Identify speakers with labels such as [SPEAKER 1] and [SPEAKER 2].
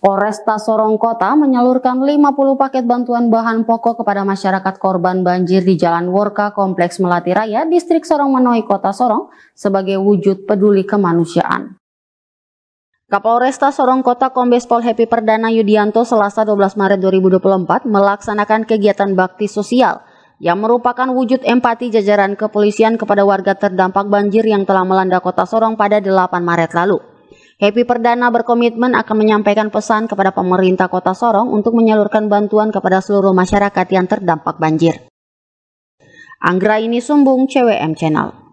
[SPEAKER 1] Polresta Sorong Kota menyalurkan 50 paket bantuan bahan pokok kepada masyarakat korban banjir di Jalan Worka Kompleks Melati Raya, Distrik Sorong Manoi Kota Sorong sebagai wujud peduli kemanusiaan. Kapolresta Sorong Kota Kombes Pol Happy Perdana Yudianto Selasa 12 Maret 2024 melaksanakan kegiatan bakti sosial yang merupakan wujud empati jajaran kepolisian kepada warga terdampak banjir yang telah melanda Kota Sorong pada 8 Maret lalu. Happy Perdana berkomitmen akan menyampaikan pesan kepada pemerintah Kota Sorong untuk menyalurkan bantuan kepada seluruh masyarakat yang terdampak banjir. Anggra ini sumbung CWM Channel.